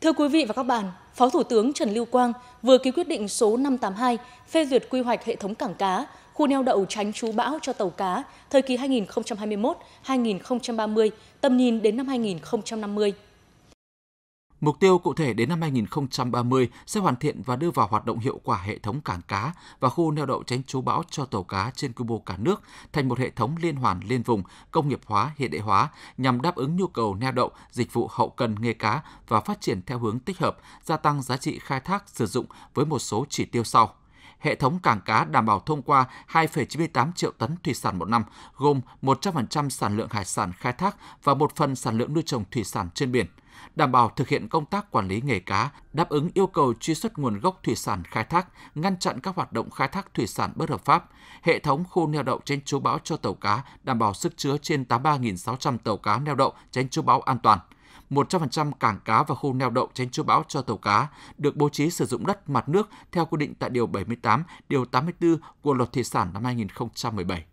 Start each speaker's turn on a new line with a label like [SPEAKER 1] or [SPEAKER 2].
[SPEAKER 1] Thưa quý vị và các bạn, Phó Thủ tướng Trần Lưu Quang vừa ký quyết định số 582 phê duyệt quy hoạch hệ thống cảng cá, khu neo đậu tránh trú bão cho tàu cá thời kỳ 2021-2030, tầm nhìn đến năm 2050.
[SPEAKER 2] Mục tiêu cụ thể đến năm 2030 sẽ hoàn thiện và đưa vào hoạt động hiệu quả hệ thống cảng cá và khu neo đậu tránh trú bão cho tàu cá trên quy mô cả nước thành một hệ thống liên hoàn liên vùng, công nghiệp hóa, hiện đại hóa nhằm đáp ứng nhu cầu neo đậu, dịch vụ hậu cần nghề cá và phát triển theo hướng tích hợp, gia tăng giá trị khai thác sử dụng với một số chỉ tiêu sau hệ thống cảng cá đảm bảo thông qua 2,98 triệu tấn thủy sản một năm, gồm 100% sản lượng hải sản khai thác và một phần sản lượng nuôi trồng thủy sản trên biển đảm bảo thực hiện công tác quản lý nghề cá, đáp ứng yêu cầu truy xuất nguồn gốc thủy sản khai thác, ngăn chặn các hoạt động khai thác thủy sản bất hợp pháp, hệ thống khu neo đậu tránh chú bão cho tàu cá đảm bảo sức chứa trên 83.600 tàu cá neo đậu tránh chú bão an toàn. 100% cảng cá và khu neo đậu tránh chú bão cho tàu cá được bố trí sử dụng đất mặt nước theo quy định tại điều 78, điều 84 của Luật thủy sản năm 2017.